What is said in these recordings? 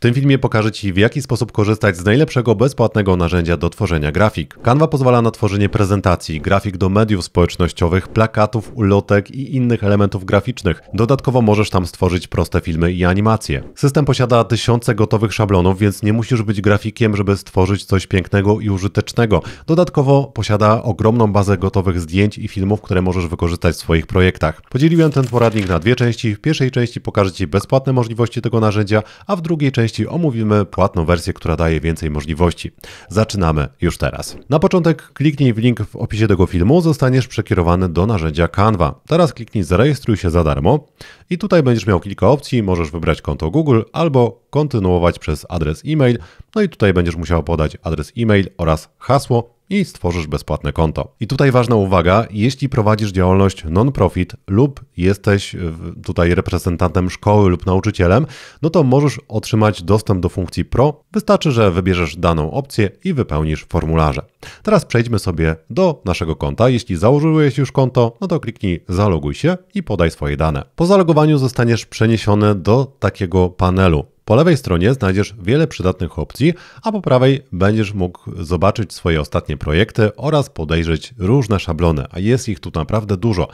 W tym filmie pokażę Ci, w jaki sposób korzystać z najlepszego bezpłatnego narzędzia do tworzenia grafik. Canva pozwala na tworzenie prezentacji, grafik do mediów społecznościowych, plakatów, ulotek i innych elementów graficznych. Dodatkowo możesz tam stworzyć proste filmy i animacje. System posiada tysiące gotowych szablonów, więc nie musisz być grafikiem, żeby stworzyć coś pięknego i użytecznego. Dodatkowo posiada ogromną bazę gotowych zdjęć i filmów, które możesz wykorzystać w swoich projektach. Podzieliłem ten poradnik na dwie części. W pierwszej części pokażę Ci bezpłatne możliwości tego narzędzia, a w drugiej części części omówimy płatną wersję, która daje więcej możliwości. Zaczynamy już teraz. Na początek kliknij w link w opisie tego filmu, zostaniesz przekierowany do narzędzia Canva. Teraz kliknij zarejestruj się za darmo i tutaj będziesz miał kilka opcji, możesz wybrać konto Google albo kontynuować przez adres e-mail, no i tutaj będziesz musiał podać adres e-mail oraz hasło, i stworzysz bezpłatne konto. I tutaj ważna uwaga, jeśli prowadzisz działalność non-profit lub jesteś e, tutaj reprezentantem szkoły lub nauczycielem, no to możesz otrzymać dostęp do funkcji Pro. Wystarczy, że wybierzesz daną opcję i wypełnisz formularze. Teraz przejdźmy sobie do naszego konta. Jeśli założyłeś już konto, no to kliknij zaloguj się i podaj swoje dane. Po zalogowaniu zostaniesz przeniesiony do takiego panelu. Po lewej stronie znajdziesz wiele przydatnych opcji, a po prawej będziesz mógł zobaczyć swoje ostatnie projekty oraz podejrzeć różne szablony, a jest ich tu naprawdę dużo.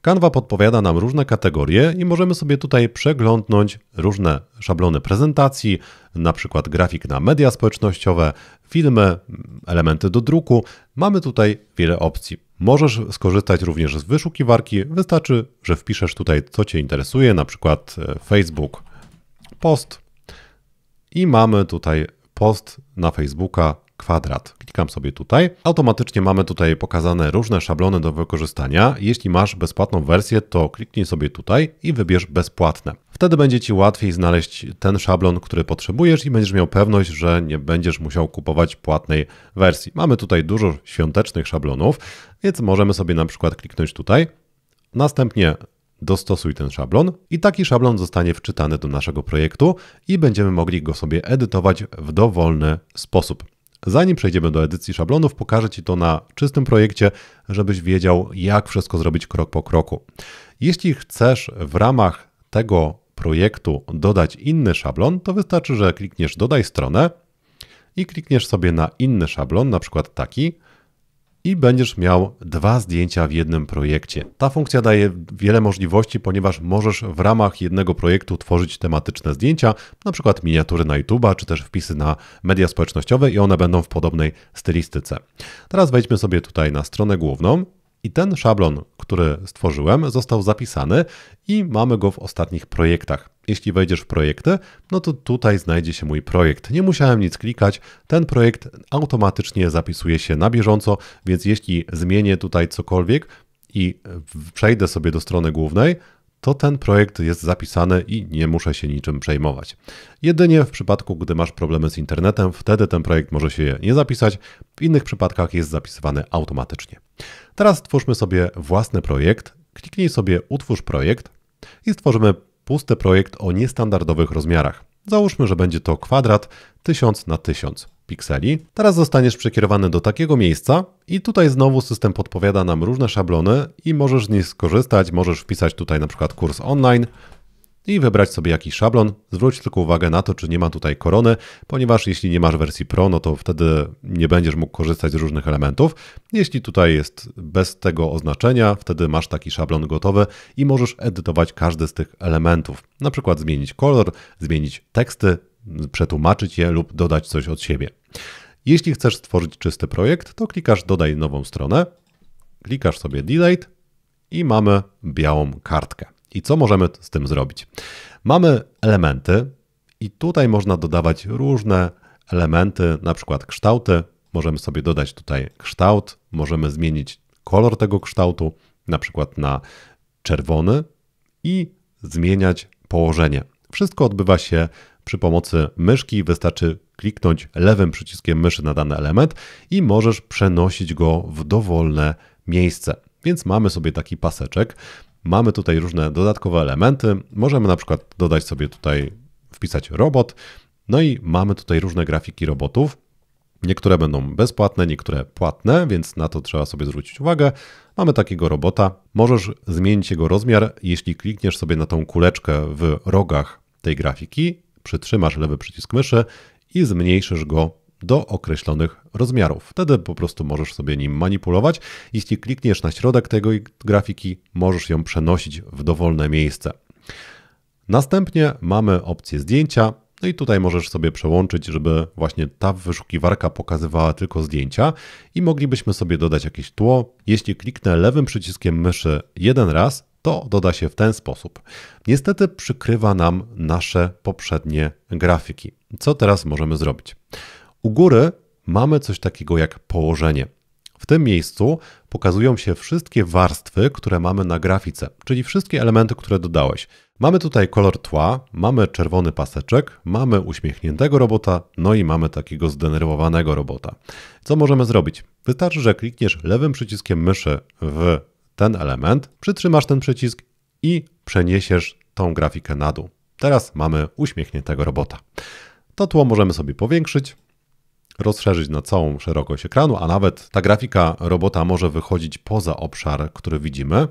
Canva podpowiada nam różne kategorie i możemy sobie tutaj przeglądnąć różne szablony prezentacji, na przykład grafik na media społecznościowe, filmy, elementy do druku. Mamy tutaj wiele opcji. Możesz skorzystać również z wyszukiwarki. Wystarczy, że wpiszesz tutaj, co Cię interesuje, na przykład e, Facebook post i mamy tutaj post na Facebooka kwadrat. Klikam sobie tutaj. Automatycznie mamy tutaj pokazane różne szablony do wykorzystania. Jeśli masz bezpłatną wersję, to kliknij sobie tutaj i wybierz bezpłatne. Wtedy będzie Ci łatwiej znaleźć ten szablon, który potrzebujesz i będziesz miał pewność, że nie będziesz musiał kupować płatnej wersji. Mamy tutaj dużo świątecznych szablonów, więc możemy sobie na przykład kliknąć tutaj. Następnie dostosuj ten szablon i taki szablon zostanie wczytany do naszego projektu i będziemy mogli go sobie edytować w dowolny sposób. Zanim przejdziemy do edycji szablonów, pokażę Ci to na czystym projekcie, żebyś wiedział, jak wszystko zrobić krok po kroku. Jeśli chcesz w ramach tego projektu dodać inny szablon, to wystarczy, że klikniesz dodaj stronę i klikniesz sobie na inny szablon, na przykład taki, i będziesz miał dwa zdjęcia w jednym projekcie. Ta funkcja daje wiele możliwości, ponieważ możesz w ramach jednego projektu tworzyć tematyczne zdjęcia, na przykład miniatury na YouTube, czy też wpisy na media społecznościowe i one będą w podobnej stylistyce. Teraz wejdźmy sobie tutaj na stronę główną i ten szablon, który stworzyłem, został zapisany i mamy go w ostatnich projektach. Jeśli wejdziesz w projekty, no to tutaj znajdzie się mój projekt. Nie musiałem nic klikać, ten projekt automatycznie zapisuje się na bieżąco, więc jeśli zmienię tutaj cokolwiek i przejdę sobie do strony głównej, to ten projekt jest zapisany i nie muszę się niczym przejmować. Jedynie w przypadku, gdy masz problemy z internetem, wtedy ten projekt może się nie zapisać, w innych przypadkach jest zapisywany automatycznie. Teraz twórzmy sobie własny projekt, kliknij sobie Utwórz projekt i stworzymy pusty projekt o niestandardowych rozmiarach. Załóżmy, że będzie to kwadrat 1000 na 1000 pikseli. Teraz zostaniesz przekierowany do takiego miejsca i tutaj znowu system podpowiada nam różne szablony i możesz z nich skorzystać, możesz wpisać tutaj na przykład kurs online, i wybrać sobie jakiś szablon. Zwróć tylko uwagę na to, czy nie ma tutaj korony, ponieważ jeśli nie masz wersji Pro, no to wtedy nie będziesz mógł korzystać z różnych elementów. Jeśli tutaj jest bez tego oznaczenia, wtedy masz taki szablon gotowy i możesz edytować każdy z tych elementów. Na przykład zmienić kolor, zmienić teksty, przetłumaczyć je lub dodać coś od siebie. Jeśli chcesz stworzyć czysty projekt, to klikasz Dodaj nową stronę, klikasz sobie Delete i mamy białą kartkę. I co możemy z tym zrobić? Mamy elementy i tutaj można dodawać różne elementy, na przykład kształty. Możemy sobie dodać tutaj kształt, możemy zmienić kolor tego kształtu, na przykład na czerwony i zmieniać położenie. Wszystko odbywa się przy pomocy myszki, wystarczy kliknąć lewym przyciskiem myszy na dany element i możesz przenosić go w dowolne miejsce. Więc mamy sobie taki paseczek. Mamy tutaj różne dodatkowe elementy. Możemy na przykład dodać sobie tutaj, wpisać robot. No i mamy tutaj różne grafiki robotów. Niektóre będą bezpłatne, niektóre płatne, więc na to trzeba sobie zwrócić uwagę. Mamy takiego robota. Możesz zmienić jego rozmiar, jeśli klikniesz sobie na tą kuleczkę w rogach tej grafiki, przytrzymasz lewy przycisk myszy i zmniejszysz go do określonych rozmiarów. Wtedy po prostu możesz sobie nim manipulować. Jeśli klikniesz na środek tego grafiki, możesz ją przenosić w dowolne miejsce. Następnie mamy opcję zdjęcia. No i tutaj możesz sobie przełączyć, żeby właśnie ta wyszukiwarka pokazywała tylko zdjęcia i moglibyśmy sobie dodać jakieś tło. Jeśli kliknę lewym przyciskiem myszy jeden raz, to doda się w ten sposób. Niestety przykrywa nam nasze poprzednie grafiki. Co teraz możemy zrobić? U góry mamy coś takiego jak położenie. W tym miejscu pokazują się wszystkie warstwy, które mamy na grafice, czyli wszystkie elementy, które dodałeś. Mamy tutaj kolor tła, mamy czerwony paseczek, mamy uśmiechniętego robota, no i mamy takiego zdenerwowanego robota. Co możemy zrobić? Wystarczy, że klikniesz lewym przyciskiem myszy w ten element, przytrzymasz ten przycisk i przeniesiesz tą grafikę na dół. Teraz mamy uśmiechniętego robota. To tło możemy sobie powiększyć, rozszerzyć na całą szerokość ekranu, a nawet ta grafika robota może wychodzić poza obszar, który widzimy.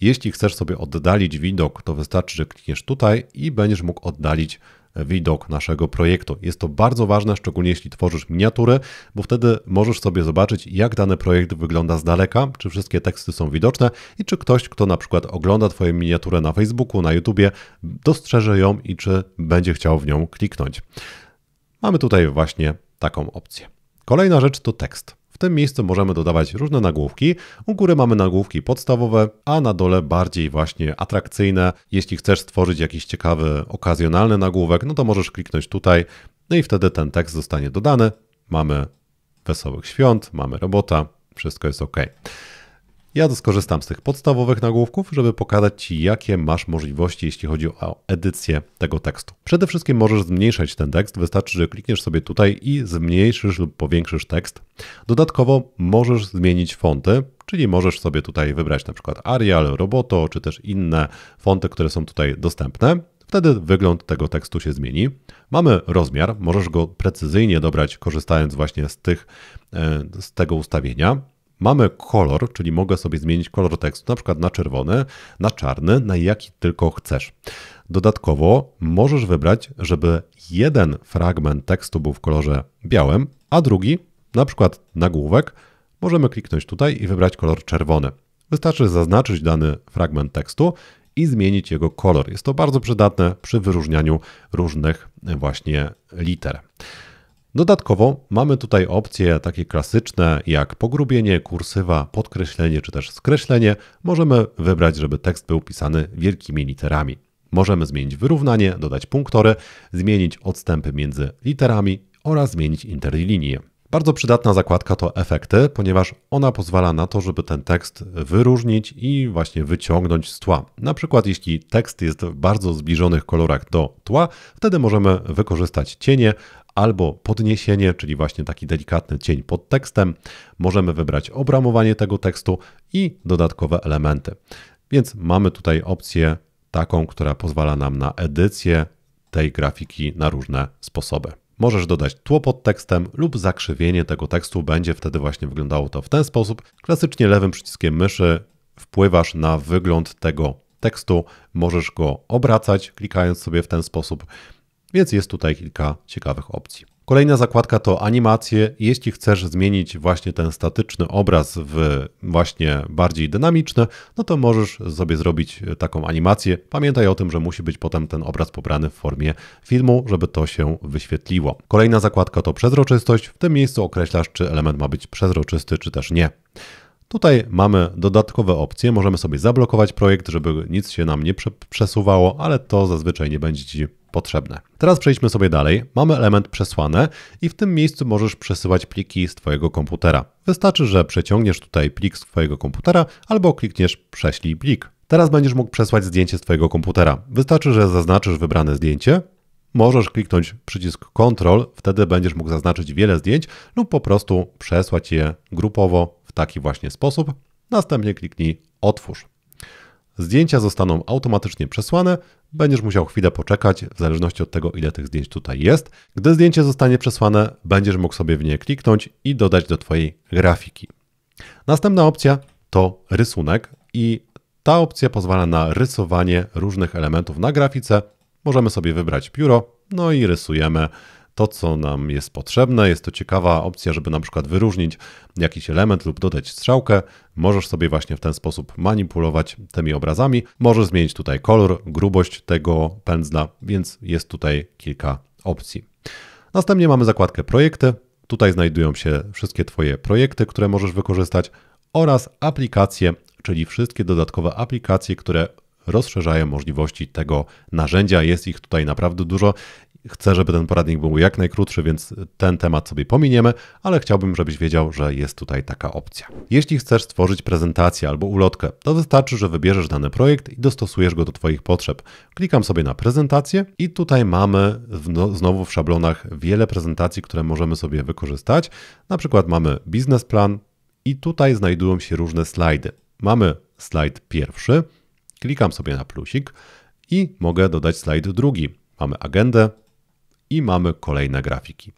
Jeśli chcesz sobie oddalić widok, to wystarczy, że klikniesz tutaj i będziesz mógł oddalić widok naszego projektu. Jest to bardzo ważne, szczególnie jeśli tworzysz miniaturę, bo wtedy możesz sobie zobaczyć, jak dany projekt wygląda z daleka, czy wszystkie teksty są widoczne i czy ktoś, kto na przykład ogląda Twoją miniaturę na Facebooku, na YouTubie, dostrzeże ją i czy będzie chciał w nią kliknąć. Mamy tutaj właśnie taką opcję. Kolejna rzecz to tekst. W tym miejscu możemy dodawać różne nagłówki. U góry mamy nagłówki podstawowe, a na dole bardziej właśnie atrakcyjne. Jeśli chcesz stworzyć jakiś ciekawy, okazjonalny nagłówek, no to możesz kliknąć tutaj, no i wtedy ten tekst zostanie dodany. Mamy wesołych świąt, mamy robota, wszystko jest ok. Ja skorzystam z tych podstawowych nagłówków, żeby pokazać Ci, jakie masz możliwości, jeśli chodzi o edycję tego tekstu. Przede wszystkim możesz zmniejszać ten tekst, wystarczy, że klikniesz sobie tutaj i zmniejszysz lub powiększysz tekst. Dodatkowo możesz zmienić fonty, czyli możesz sobie tutaj wybrać na przykład Arial, Roboto, czy też inne fonty, które są tutaj dostępne. Wtedy wygląd tego tekstu się zmieni. Mamy rozmiar, możesz go precyzyjnie dobrać, korzystając właśnie z, tych, e, z tego ustawienia. Mamy kolor, czyli mogę sobie zmienić kolor tekstu, na przykład na czerwony, na czarny, na jaki tylko chcesz. Dodatkowo możesz wybrać, żeby jeden fragment tekstu był w kolorze białym, a drugi, na przykład nagłówek, możemy kliknąć tutaj i wybrać kolor czerwony. Wystarczy zaznaczyć dany fragment tekstu i zmienić jego kolor. Jest to bardzo przydatne przy wyróżnianiu różnych właśnie liter. Dodatkowo mamy tutaj opcje takie klasyczne jak pogrubienie, kursywa, podkreślenie czy też skreślenie. Możemy wybrać, żeby tekst był pisany wielkimi literami. Możemy zmienić wyrównanie, dodać punktory, zmienić odstępy między literami oraz zmienić interlinię. Bardzo przydatna zakładka to efekty, ponieważ ona pozwala na to, żeby ten tekst wyróżnić i właśnie wyciągnąć z tła. Na przykład, jeśli tekst jest w bardzo zbliżonych kolorach do tła, wtedy możemy wykorzystać cienie albo podniesienie, czyli właśnie taki delikatny cień pod tekstem. Możemy wybrać obramowanie tego tekstu i dodatkowe elementy. Więc mamy tutaj opcję taką, która pozwala nam na edycję tej grafiki na różne sposoby. Możesz dodać tło pod tekstem lub zakrzywienie tego tekstu będzie wtedy właśnie wyglądało to w ten sposób. Klasycznie lewym przyciskiem myszy wpływasz na wygląd tego tekstu, możesz go obracać klikając sobie w ten sposób więc jest tutaj kilka ciekawych opcji. Kolejna zakładka to animacje. Jeśli chcesz zmienić właśnie ten statyczny obraz w właśnie bardziej dynamiczny, no to możesz sobie zrobić taką animację. Pamiętaj o tym, że musi być potem ten obraz pobrany w formie filmu, żeby to się wyświetliło. Kolejna zakładka to przezroczystość. W tym miejscu określasz, czy element ma być przezroczysty, czy też nie. Tutaj mamy dodatkowe opcje, możemy sobie zablokować projekt, żeby nic się nam nie przesuwało, ale to zazwyczaj nie będzie Ci potrzebne. Teraz przejdźmy sobie dalej. Mamy element przesłane i w tym miejscu możesz przesyłać pliki z Twojego komputera. Wystarczy, że przeciągniesz tutaj plik z Twojego komputera albo klikniesz prześlij plik. Teraz będziesz mógł przesłać zdjęcie z Twojego komputera. Wystarczy, że zaznaczysz wybrane zdjęcie, możesz kliknąć przycisk Ctrl, wtedy będziesz mógł zaznaczyć wiele zdjęć lub po prostu przesłać je grupowo w taki właśnie sposób. Następnie kliknij Otwórz. Zdjęcia zostaną automatycznie przesłane będziesz musiał chwilę poczekać, w zależności od tego, ile tych zdjęć tutaj jest. Gdy zdjęcie zostanie przesłane, będziesz mógł sobie w nie kliknąć i dodać do Twojej grafiki. Następna opcja to rysunek i ta opcja pozwala na rysowanie różnych elementów na grafice. Możemy sobie wybrać pióro, no i rysujemy to, co nam jest potrzebne. Jest to ciekawa opcja, żeby na przykład wyróżnić jakiś element lub dodać strzałkę. Możesz sobie właśnie w ten sposób manipulować tymi obrazami. Możesz zmienić tutaj kolor, grubość tego pędzla, więc jest tutaj kilka opcji. Następnie mamy zakładkę projekty. Tutaj znajdują się wszystkie Twoje projekty, które możesz wykorzystać oraz aplikacje, czyli wszystkie dodatkowe aplikacje, które rozszerzają możliwości tego narzędzia. Jest ich tutaj naprawdę dużo. Chcę, żeby ten poradnik był jak najkrótszy, więc ten temat sobie pominiemy, ale chciałbym, żebyś wiedział, że jest tutaj taka opcja. Jeśli chcesz stworzyć prezentację albo ulotkę, to wystarczy, że wybierzesz dany projekt i dostosujesz go do Twoich potrzeb. Klikam sobie na prezentację i tutaj mamy w no, znowu w szablonach wiele prezentacji, które możemy sobie wykorzystać. Na przykład mamy biznesplan i tutaj znajdują się różne slajdy. Mamy slajd pierwszy, klikam sobie na plusik i mogę dodać slajd drugi. Mamy agendę, i mamy kolejne grafiki.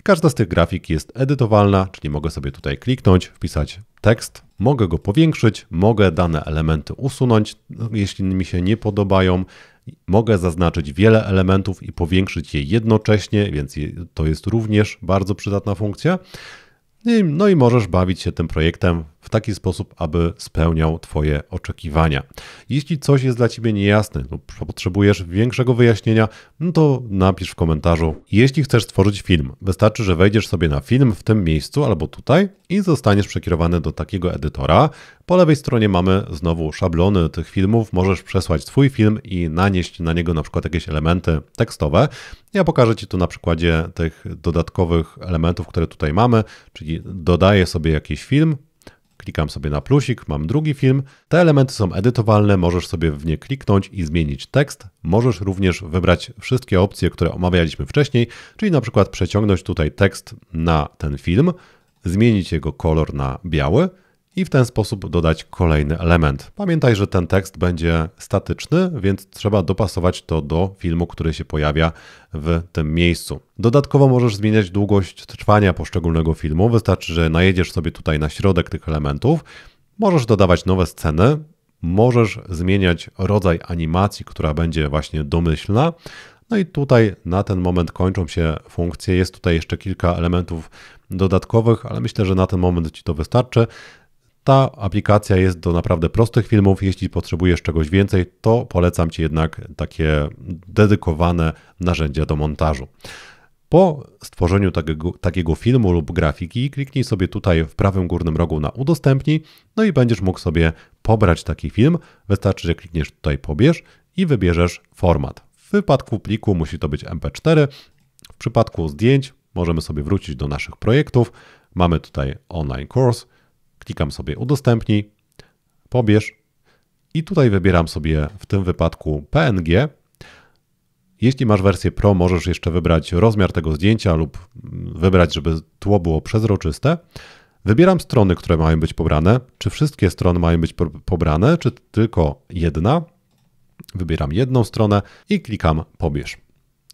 I każda z tych grafik jest edytowalna, czyli mogę sobie tutaj kliknąć, wpisać tekst, mogę go powiększyć, mogę dane elementy usunąć, no, jeśli mi się nie podobają. Mogę zaznaczyć wiele elementów i powiększyć je jednocześnie, więc to jest również bardzo przydatna funkcja. No i no możesz bawić się tym projektem w taki sposób, aby spełniał Twoje oczekiwania. Jeśli coś jest dla Ciebie niejasne lub potrzebujesz większego wyjaśnienia, no to napisz w komentarzu. Jeśli chcesz stworzyć film, wystarczy, że wejdziesz sobie na film w tym miejscu albo tutaj i zostaniesz przekierowany do takiego edytora. Po lewej stronie mamy znowu szablony tych filmów. Możesz przesłać swój film i nanieść na niego na przykład jakieś elementy tekstowe. Ja pokażę Ci to na przykładzie tych dodatkowych elementów, które tutaj mamy, czyli dodaję sobie jakiś film, Klikam sobie na plusik, mam drugi film. Te elementy są edytowalne, możesz sobie w nie kliknąć i zmienić tekst. Możesz również wybrać wszystkie opcje, które omawialiśmy wcześniej, czyli na przykład przeciągnąć tutaj tekst na ten film, zmienić jego kolor na biały, i w ten sposób dodać kolejny element. Pamiętaj, że ten tekst będzie statyczny, więc trzeba dopasować to do filmu, który się pojawia w tym miejscu. Dodatkowo możesz zmieniać długość trwania poszczególnego filmu. Wystarczy, że najedziesz sobie tutaj na środek tych elementów. Możesz dodawać nowe sceny, możesz zmieniać rodzaj animacji, która będzie właśnie domyślna. No i tutaj na ten moment kończą się funkcje. Jest tutaj jeszcze kilka elementów dodatkowych, ale myślę, że na ten moment Ci to wystarczy. Ta aplikacja jest do naprawdę prostych filmów. Jeśli potrzebujesz czegoś więcej, to polecam Ci jednak takie dedykowane narzędzia do montażu. Po stworzeniu takiego, takiego, filmu lub grafiki kliknij sobie tutaj w prawym górnym rogu na udostępnij, no i będziesz mógł sobie pobrać taki film. Wystarczy, że klikniesz tutaj pobierz i wybierzesz format. W wypadku pliku musi to być MP4. W przypadku zdjęć możemy sobie wrócić do naszych projektów. Mamy tutaj online course Klikam sobie udostępnij, pobierz i tutaj wybieram sobie w tym wypadku PNG. Jeśli masz wersję Pro, możesz jeszcze wybrać rozmiar tego zdjęcia lub wybrać, żeby tło było przezroczyste. Wybieram strony, które mają być pobrane. Czy wszystkie strony mają być pobrane, czy tylko jedna? Wybieram jedną stronę i klikam pobierz.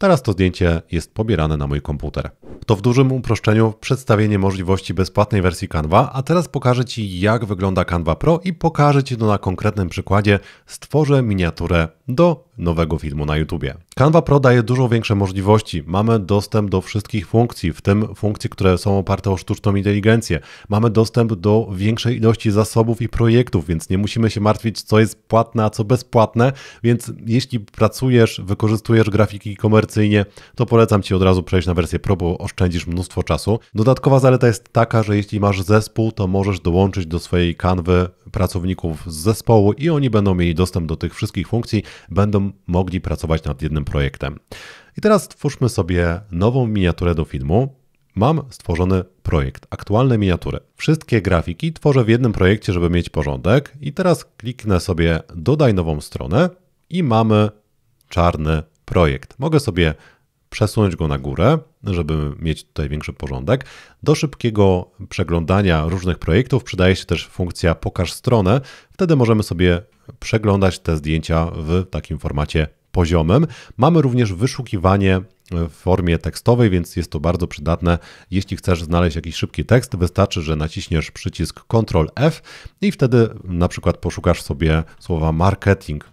Teraz to zdjęcie jest pobierane na mój komputer. To w dużym uproszczeniu przedstawienie możliwości bezpłatnej wersji Canva, a teraz pokażę Ci jak wygląda Canva Pro i pokażę Ci to na konkretnym przykładzie. Stworzę miniaturę do nowego filmu na YouTubie. Canva Pro daje dużo większe możliwości. Mamy dostęp do wszystkich funkcji, w tym funkcji, które są oparte o sztuczną inteligencję. Mamy dostęp do większej ilości zasobów i projektów, więc nie musimy się martwić, co jest płatne, a co bezpłatne. Więc jeśli pracujesz, wykorzystujesz grafiki komercyjnie, to polecam Ci od razu przejść na wersję Pro, bo oszczędzisz mnóstwo czasu. Dodatkowa zaleta jest taka, że jeśli masz zespół, to możesz dołączyć do swojej kanwy pracowników z zespołu i oni będą mieli dostęp do tych wszystkich funkcji, będą mogli pracować nad jednym projektem. I teraz stwórzmy sobie nową miniaturę do filmu. Mam stworzony projekt, aktualne miniatury. Wszystkie grafiki tworzę w jednym projekcie, żeby mieć porządek. I teraz kliknę sobie dodaj nową stronę i mamy czarny projekt. Mogę sobie przesunąć go na górę, żeby mieć tutaj większy porządek. Do szybkiego przeglądania różnych projektów przydaje się też funkcja pokaż stronę. Wtedy możemy sobie przeglądać te zdjęcia w takim formacie poziomym. Mamy również wyszukiwanie w formie tekstowej, więc jest to bardzo przydatne. Jeśli chcesz znaleźć jakiś szybki tekst, wystarczy, że naciśniesz przycisk Ctrl F i wtedy na przykład poszukasz sobie słowa marketing.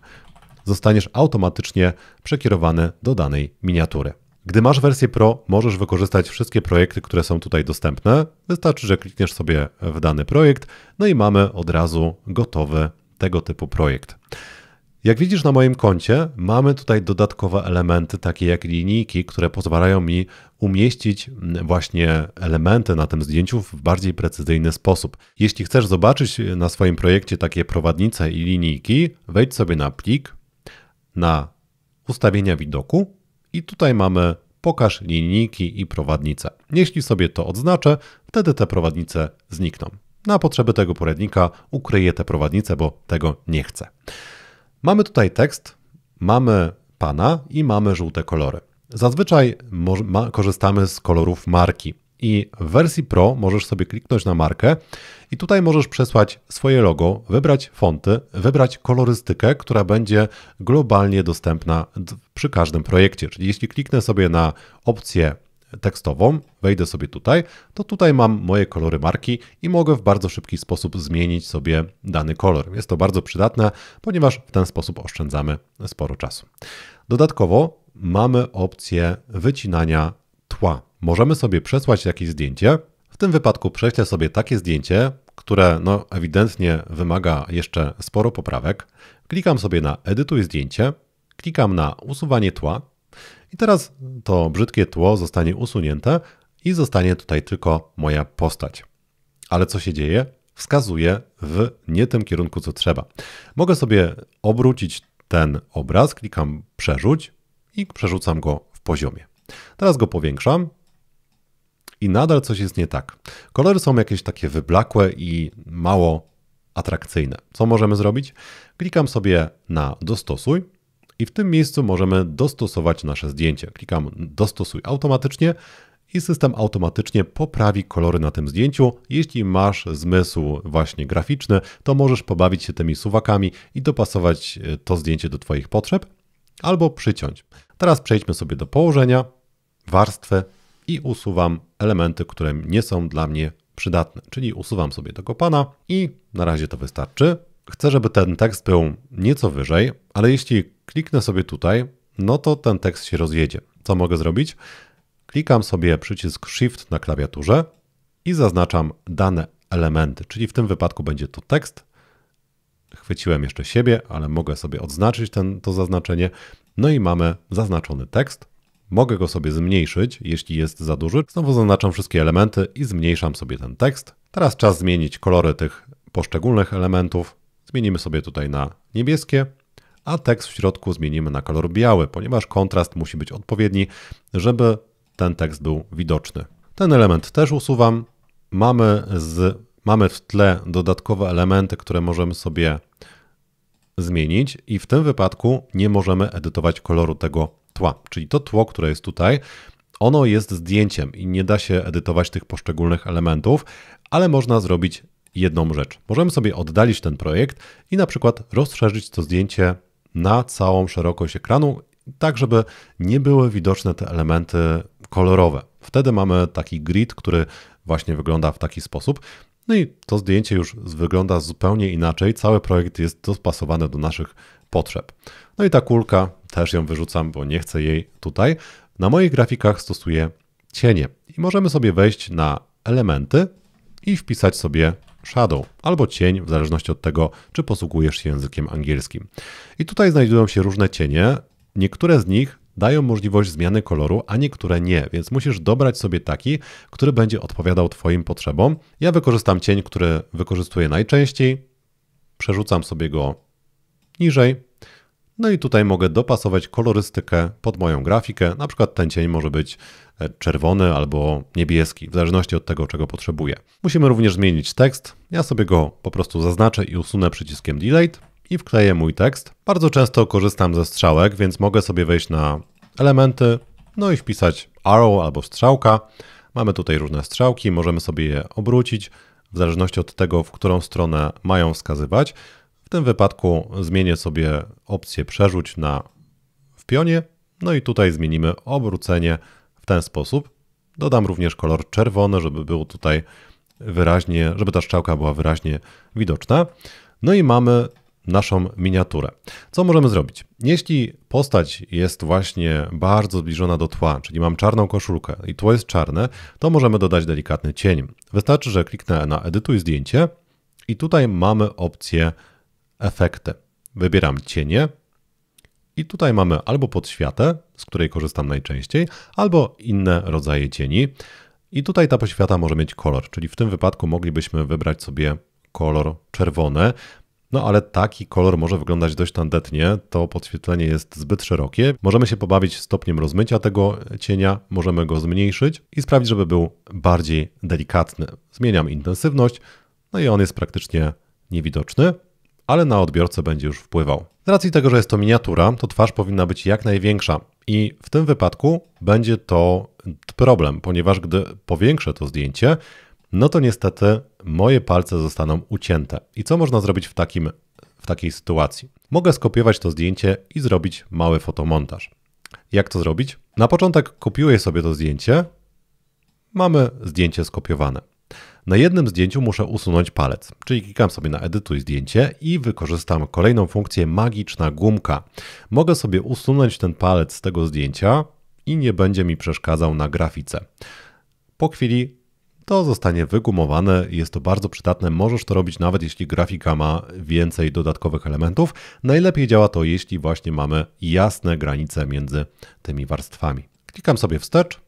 Zostaniesz automatycznie przekierowany do danej miniatury. Gdy masz wersję Pro, możesz wykorzystać wszystkie projekty, które są tutaj dostępne. Wystarczy, że klikniesz sobie w dany projekt, no i mamy od razu gotowy tego typu projekt. Jak widzisz na moim koncie, mamy tutaj dodatkowe elementy, takie jak linijki, które pozwalają mi umieścić mm, właśnie elementy na tym zdjęciu w bardziej precyzyjny sposób. Jeśli chcesz zobaczyć na swoim projekcie takie prowadnice i linijki, wejdź sobie na plik, na ustawienia widoku i tutaj mamy pokaż linijki i prowadnice. Jeśli sobie to odznaczę, wtedy te prowadnice znikną. Na potrzeby tego poradnika ukryję te prowadnice, bo tego nie chcę. Mamy tutaj tekst, mamy pana i mamy żółte kolory. Zazwyczaj korzystamy z kolorów marki. I w wersji Pro możesz sobie kliknąć na markę i tutaj możesz przesłać swoje logo, wybrać fonty, wybrać kolorystykę, która będzie globalnie dostępna przy każdym projekcie. Czyli jeśli kliknę sobie na opcję tekstową, wejdę sobie tutaj, to tutaj mam moje kolory marki i mogę w bardzo szybki sposób zmienić sobie dany kolor. Jest to bardzo przydatne, ponieważ w ten sposób oszczędzamy sporo czasu. Dodatkowo mamy opcję wycinania tła możemy sobie przesłać jakieś zdjęcie. W tym wypadku prześlę sobie takie zdjęcie, które no, ewidentnie wymaga jeszcze sporo poprawek. Klikam sobie na Edytuj zdjęcie, klikam na Usuwanie tła i teraz to brzydkie tło zostanie usunięte i zostanie tutaj tylko moja postać. Ale co się dzieje? Wskazuje w nie tym kierunku, co trzeba. Mogę sobie obrócić ten obraz, klikam Przerzuć i przerzucam go w poziomie. Teraz go powiększam i nadal coś jest nie tak. Kolory są jakieś takie wyblakłe i mało atrakcyjne. Co możemy zrobić? Klikam sobie na dostosuj i w tym miejscu możemy dostosować nasze zdjęcie. Klikam dostosuj automatycznie i system automatycznie poprawi kolory na tym zdjęciu. Jeśli masz zmysł właśnie graficzny, to możesz pobawić się tymi suwakami i dopasować e, to zdjęcie do Twoich potrzeb albo przyciąć. Teraz przejdźmy sobie do położenia, warstwy i usuwam elementy, które nie są dla mnie przydatne. Czyli usuwam sobie tego pana i na razie to wystarczy. Chcę, żeby ten tekst był nieco wyżej, ale jeśli kliknę sobie tutaj, no to ten tekst się rozjedzie. Co mogę zrobić? Klikam sobie przycisk Shift na klawiaturze i zaznaczam dane elementy, czyli w tym wypadku będzie to tekst. Chwyciłem jeszcze siebie, ale mogę sobie odznaczyć ten, to zaznaczenie. No i mamy zaznaczony tekst. Mogę go sobie zmniejszyć, jeśli jest za duży. Znowu zaznaczam wszystkie elementy i zmniejszam sobie ten tekst. Teraz czas zmienić kolory tych poszczególnych elementów. Zmienimy sobie tutaj na niebieskie, a tekst w środku zmienimy na kolor biały, ponieważ kontrast musi być odpowiedni, żeby ten tekst był widoczny. Ten element też usuwam. Mamy, z, mamy w tle dodatkowe elementy, które możemy sobie zmienić i w tym wypadku nie możemy edytować koloru tego tła. Czyli to tło, które jest tutaj, ono jest zdjęciem i nie da się edytować tych poszczególnych elementów, ale można zrobić jedną rzecz. Możemy sobie oddalić ten projekt i na przykład rozszerzyć to zdjęcie na całą szerokość ekranu, tak żeby nie były widoczne te elementy kolorowe. Wtedy mamy taki grid, który właśnie wygląda w taki sposób. No i to zdjęcie już wygląda zupełnie inaczej. Cały projekt jest dopasowany do naszych potrzeb. No i ta kulka, też ją wyrzucam, bo nie chcę jej tutaj. Na moich grafikach stosuję cienie i możemy sobie wejść na elementy i wpisać sobie shadow albo cień, w zależności od tego, czy posługujesz się językiem angielskim. I tutaj znajdują się różne cienie. Niektóre z nich dają możliwość zmiany koloru, a niektóre nie, więc musisz dobrać sobie taki, który będzie odpowiadał Twoim potrzebom. Ja wykorzystam cień, który wykorzystuję najczęściej. Przerzucam sobie go niżej. No i tutaj mogę dopasować kolorystykę pod moją grafikę. Na przykład ten cień może być e, czerwony albo niebieski, w zależności od tego, czego potrzebuję. Musimy również zmienić tekst. Ja sobie go po prostu zaznaczę i usunę przyciskiem Delete i wkleję mój tekst. Bardzo często korzystam ze strzałek, więc mogę sobie wejść na elementy, no i wpisać arrow albo strzałka. Mamy tutaj różne strzałki, możemy sobie je obrócić w zależności od tego, w którą stronę mają wskazywać. W tym wypadku zmienię sobie opcję przerzuć na w pionie, no i tutaj zmienimy obrócenie w ten sposób. Dodam również kolor czerwony, żeby był tutaj wyraźnie, żeby ta strzałka była wyraźnie widoczna. No i mamy naszą miniaturę. Co możemy zrobić? Jeśli postać jest właśnie bardzo zbliżona do tła, czyli mam czarną koszulkę i tło jest czarne, to możemy dodać delikatny cień. Wystarczy, że kliknę na edytuj zdjęcie i tutaj mamy opcję efekty. Wybieram cienie i tutaj mamy albo podświatę, z której korzystam najczęściej, albo inne rodzaje cieni. I tutaj ta podświata może mieć kolor, czyli w tym wypadku moglibyśmy wybrać sobie kolor czerwony. No ale taki kolor może wyglądać dość tandetnie, to podświetlenie jest zbyt szerokie. Możemy się pobawić stopniem rozmycia tego cienia, możemy go zmniejszyć i sprawić, żeby był bardziej delikatny. Zmieniam intensywność, no i on jest praktycznie niewidoczny ale na odbiorcę będzie już wpływał. Z racji tego, że jest to miniatura, to twarz powinna być jak największa i w tym wypadku będzie to problem, ponieważ gdy powiększę to zdjęcie, no to niestety moje palce zostaną ucięte. I co można zrobić w, takim, w takiej sytuacji? Mogę skopiować to zdjęcie i zrobić mały fotomontaż. Jak to zrobić? Na początek kopiuję sobie to zdjęcie. Mamy zdjęcie skopiowane. Na jednym zdjęciu muszę usunąć palec, czyli klikam sobie na edytuj zdjęcie i wykorzystam kolejną funkcję magiczna gumka. Mogę sobie usunąć ten palec z tego zdjęcia i nie będzie mi przeszkadzał na grafice. Po chwili to zostanie wygumowane. Jest to bardzo przydatne. Możesz to robić nawet jeśli grafika ma więcej dodatkowych elementów. Najlepiej działa to, jeśli właśnie mamy jasne granice między tymi warstwami. Klikam sobie wstecz.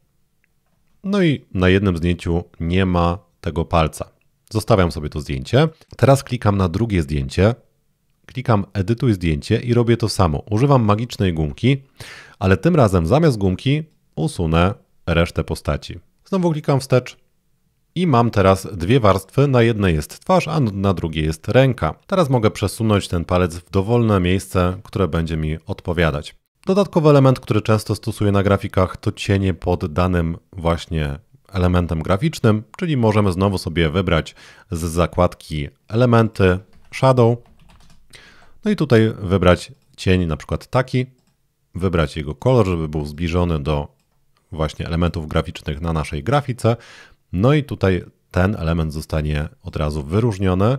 No i na jednym zdjęciu nie ma tego palca. Zostawiam sobie to zdjęcie. Teraz klikam na drugie zdjęcie. Klikam edytuj zdjęcie i robię to samo. Używam magicznej gumki, ale tym razem zamiast gumki usunę resztę postaci. Znowu klikam wstecz i mam teraz dwie warstwy. Na jednej jest twarz, a na drugiej jest ręka. Teraz mogę przesunąć ten palec w dowolne miejsce, które będzie mi odpowiadać. Dodatkowy element, który często stosuję na grafikach, to cienie pod danym właśnie elementem graficznym, czyli możemy znowu sobie wybrać z zakładki elementy shadow, no i tutaj wybrać cień na przykład taki, wybrać jego kolor, żeby był zbliżony do właśnie elementów graficznych na naszej grafice, no i tutaj ten element zostanie od razu wyróżniony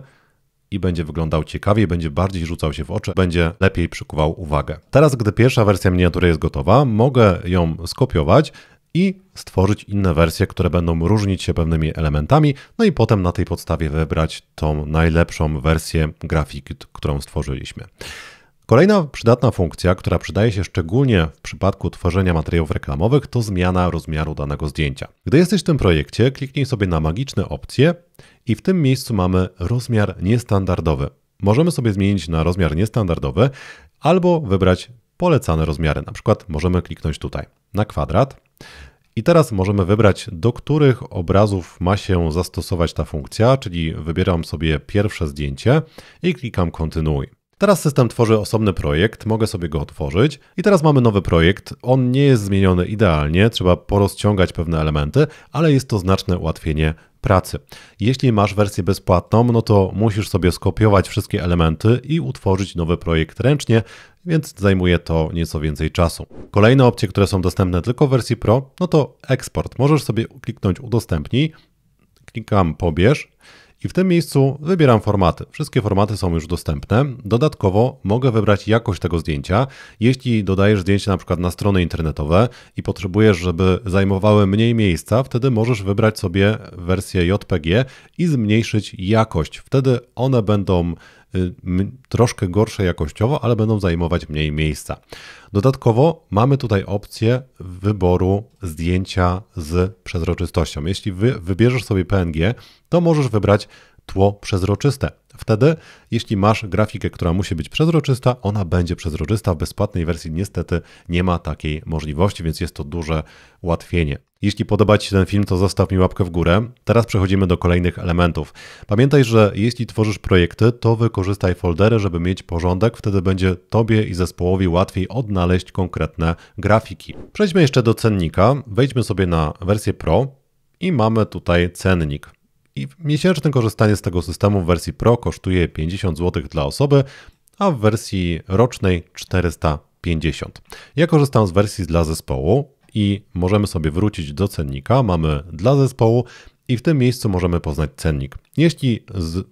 i będzie wyglądał ciekawiej, będzie bardziej rzucał się w oczy, będzie lepiej przykuwał uwagę. Teraz, gdy pierwsza wersja miniatury jest gotowa, mogę ją skopiować i stworzyć inne wersje, które będą różnić się pewnymi elementami, no i potem na tej podstawie wybrać tą najlepszą wersję grafiki, którą stworzyliśmy. Kolejna przydatna funkcja, która przydaje się szczególnie w przypadku tworzenia materiałów reklamowych, to zmiana rozmiaru danego zdjęcia. Gdy jesteś w tym projekcie, kliknij sobie na magiczne opcje i w tym miejscu mamy rozmiar niestandardowy. Możemy sobie zmienić na rozmiar niestandardowy albo wybrać polecane rozmiary. Na przykład możemy kliknąć tutaj na kwadrat i teraz możemy wybrać, do których obrazów ma się zastosować ta funkcja, czyli wybieram sobie pierwsze zdjęcie i klikam kontynuuj. Teraz system tworzy osobny projekt, mogę sobie go otworzyć i teraz mamy nowy projekt. On nie jest zmieniony idealnie, trzeba porozciągać pewne elementy, ale jest to znaczne ułatwienie pracy. Jeśli masz wersję bezpłatną, no to musisz sobie skopiować wszystkie elementy i utworzyć nowy projekt ręcznie, więc zajmuje to nieco więcej czasu. Kolejne opcje, które są dostępne tylko w wersji Pro, no to eksport. Możesz sobie kliknąć udostępnij, klikam pobierz i w tym miejscu wybieram formaty. Wszystkie formaty są już dostępne. Dodatkowo mogę wybrać jakość tego zdjęcia. Jeśli dodajesz zdjęcie na przykład na strony internetowe i potrzebujesz, żeby zajmowały mniej miejsca, wtedy możesz wybrać sobie wersję JPG i zmniejszyć jakość. Wtedy one będą Y, troszkę gorsze jakościowo, ale będą zajmować mniej miejsca. Dodatkowo mamy tutaj opcję wyboru zdjęcia z przezroczystością. Jeśli wy wybierzesz sobie PNG, to możesz wybrać tło przezroczyste. Wtedy, jeśli masz grafikę, która musi być przezroczysta, ona będzie przezroczysta. W bezpłatnej wersji niestety nie ma takiej możliwości, więc jest to duże ułatwienie. Jeśli podoba Ci się ten film, to zostaw mi łapkę w górę. Teraz przechodzimy do kolejnych elementów. Pamiętaj, że jeśli tworzysz projekty, to wykorzystaj foldery, żeby mieć porządek, wtedy będzie Tobie i zespołowi łatwiej odnaleźć konkretne grafiki. Przejdźmy jeszcze do cennika. Wejdźmy sobie na wersję Pro i mamy tutaj cennik. I miesięczne korzystanie z tego systemu w wersji Pro kosztuje 50 zł dla osoby, a w wersji rocznej 450. Ja korzystam z wersji dla zespołu i możemy sobie wrócić do cennika. Mamy dla zespołu i w tym miejscu możemy poznać cennik. Jeśli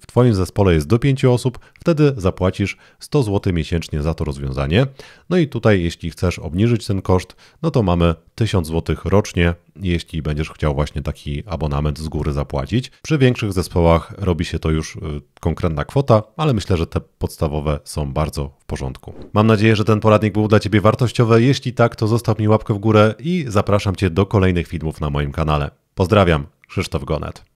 w Twoim zespole jest do 5 osób, wtedy zapłacisz 100 zł miesięcznie za to rozwiązanie. No i tutaj, jeśli chcesz obniżyć ten koszt, no to mamy 1000 zł rocznie, jeśli będziesz chciał właśnie taki abonament z góry zapłacić. Przy większych zespołach robi się to już y, konkretna kwota, ale myślę, że te podstawowe są bardzo w porządku. Mam nadzieję, że ten poradnik był dla Ciebie wartościowy. Jeśli tak, to zostaw mi łapkę w górę i zapraszam Cię do kolejnych filmów na moim kanale. Pozdrawiam! Krzysztof Gonet.